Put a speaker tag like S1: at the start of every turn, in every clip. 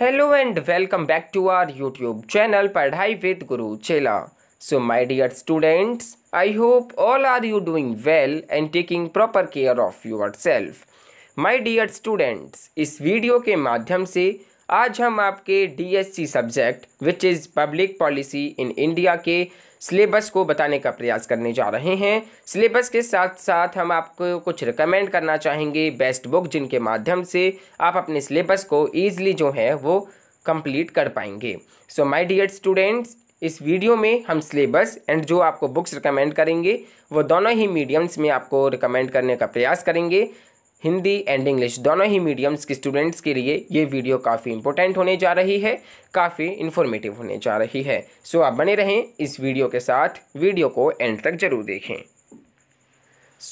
S1: Hello and welcome back to our YouTube channel Padhai with Guru Chela so my dear students I hope all are you doing well and taking proper care of yourself my dear students इस video के माध्यम से आज हम आपके DSC subject which is public policy in India के syllabus को बताने का प्रयास करने जा रहे हैं सिलेबस के साथ साथ हम आपको कुछ रिकमेंड करना चाहेंगे बेस्ट बुक जिनके माध्यम से आप अपने सिलेबस को ईजिली जो है वो कंप्लीट कर पाएंगे सो माई डियर स्टूडेंट्स इस वीडियो में हम सिलेबस एंड जो आपको बुक्स रिकमेंड करेंगे वो दोनों ही मीडियम्स में आपको रिकमेंड करने का प्रयास करेंगे हिंदी एंड इंग्लिश दोनों ही मीडियम्स के स्टूडेंट्स के लिए ये वीडियो काफ़ी इंपॉर्टेंट होने जा रही है काफ़ी इन्फॉर्मेटिव होने जा रही है सो आप बने रहें इस वीडियो के साथ वीडियो को एंड तक जरूर देखें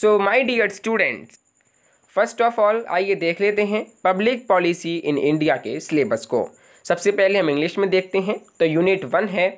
S1: so my dear students first of all आइए देख लेते हैं पब्लिक पॉलिसी इन इंडिया के सिलेबस को सबसे पहले हम इंग्लिश में देखते हैं तो यूनिट वन है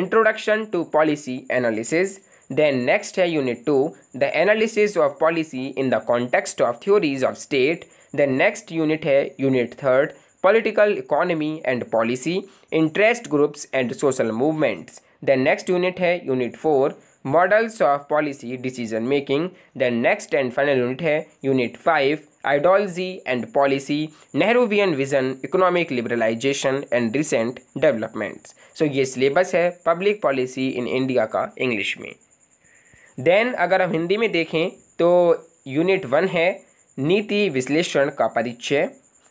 S1: introduction to policy analysis Then next unit 2, the analysis of policy in the context of theories of state. Then next unit here, unit 3rd, political economy and policy, interest groups and social movements. Then next unit here, unit 4, models of policy decision making. Then next and final unit here, unit 5, ideology and policy, Nehruvian vision, economic liberalization and recent developments. So yes, syllabus hai public policy in India ka English mein. Then अगर हम हिंदी में देखें तो unit one है नीति विश्लेषण का परिचय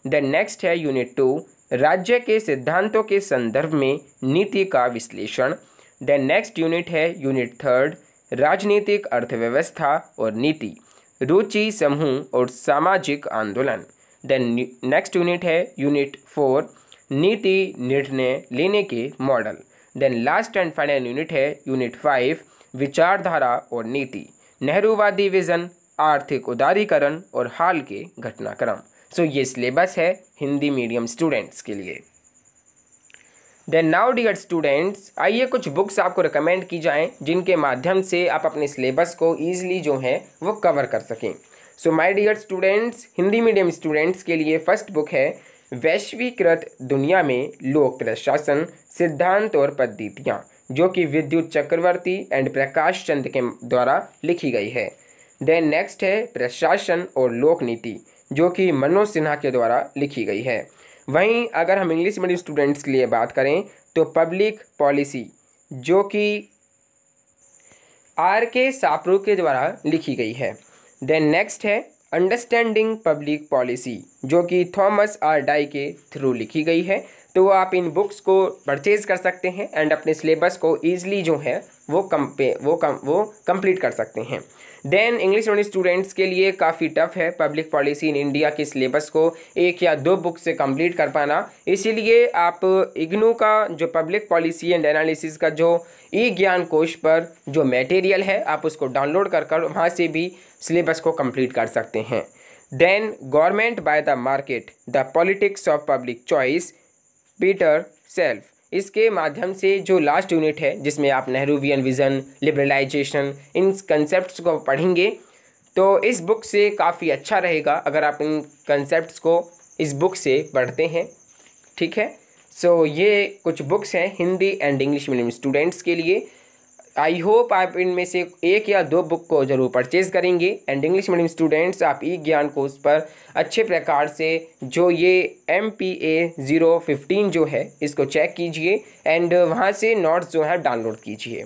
S1: देन नेक्स्ट है यूनिट टू राज्य के सिद्धांतों के संदर्भ में नीति का विश्लेषण देन नेक्स्ट यूनिट है यूनिट थर्ड राजनीतिक अर्थव्यवस्था और नीति रुचि समूह और सामाजिक आंदोलन देन नेक्स्ट यूनिट है यूनिट फोर नीति निर्णय लेने के model then last and final unit है यूनिट फाइव विचारधारा और नीति नेहरूवादी विज़न आर्थिक उदारीकरण और हाल के घटनाक्रम सो so, ये सिलेबस है हिंदी मीडियम स्टूडेंट्स के लिए देन नाउ डियर स्टूडेंट्स आइए कुछ बुक्स आपको रिकमेंड की जाएं जिनके माध्यम से आप अपने सिलेबस को ईजिली जो है वो कवर कर सकें so my dear students Hindi medium students के लिए फर्स्ट बुक है वैश्वीकृत दुनिया में लोक प्रशासन सिद्धांत और पद्धतियाँ जो कि विद्युत चक्रवर्ती एंड प्रकाश चंद के द्वारा लिखी गई है देन नेक्स्ट है प्रशासन और लोक नीति जो कि मनोज सिन्हा के द्वारा लिखी गई है वहीं अगर हम इंग्लिश मीडियम स्टूडेंट्स के लिए बात करें तो पब्लिक पॉलिसी जो कि आर के सापरू के द्वारा लिखी गई है देन नेक्स्ट है अंडरस्टैंडिंग पब्लिक पॉलिसी जो कि थॉमस आर डाई के थ्रू लिखी गई है तो आप इन बुक्स को परचेज़ कर सकते हैं एंड अपने सिलेबस को ईजिली जो है वो कम वो कम वो कम्प्लीट कर सकते हैं देन इंग्लिश मीडियम स्टूडेंट्स के लिए काफ़ी टफ है पब्लिक पॉलिसी इन इंडिया के सिलेबस को एक या दो बुक से कंप्लीट कर पाना इसीलिए आप इग्नू का जो पब्लिक पॉलिसी एंड एनालिसिस का जो ई ज्ञान कोश पर जो मटेरियल है आप उसको डाउनलोड कर कर वहाँ से भी सिलेबस को कम्प्लीट कर सकते हैं then government by the market the politics of public choice Peter Self इसके माध्यम से जो लास्ट यूनिट है जिसमें आप Nehruvian vision liberalisation in concept को पढ़ेंगे तो इस बुक से काफ़ी अच्छा रहेगा अगर आप इन कंसेप्ट को इस बुक से पढ़ते हैं ठीक है सो so, ये कुछ बुक्स हैं Hindi and English medium students के लिए आई होप आप इनमें से एक या दो बुक को जरूर परचेज़ करेंगे एंड इंग्लिश मीडियम स्टूडेंट्स आप ई ज्ञान कोर्स पर अच्छे प्रकार से जो ये M P A zero fifteen जो है इसको चेक कीजिए एंड वहाँ से नोट्स जो है डाउनलोड कीजिए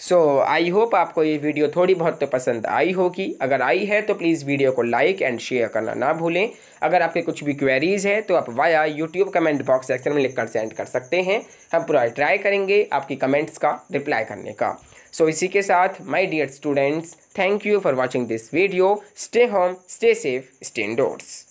S1: सो आई होप आपको ये वीडियो थोड़ी बहुत तो पसंद आई होगी अगर आई है तो प्लीज़ वीडियो को लाइक एंड शेयर करना ना भूलें अगर आपके कुछ भी क्वेरीज़ है तो आप via YouTube comment box section में लिखकर सेंड कर सकते हैं हम पूरा ट्राई करेंगे आपकी कमेंट्स का रिप्लाई करने का सो इसी के साथ my dear students thank you for watching this video stay home stay safe stay endorse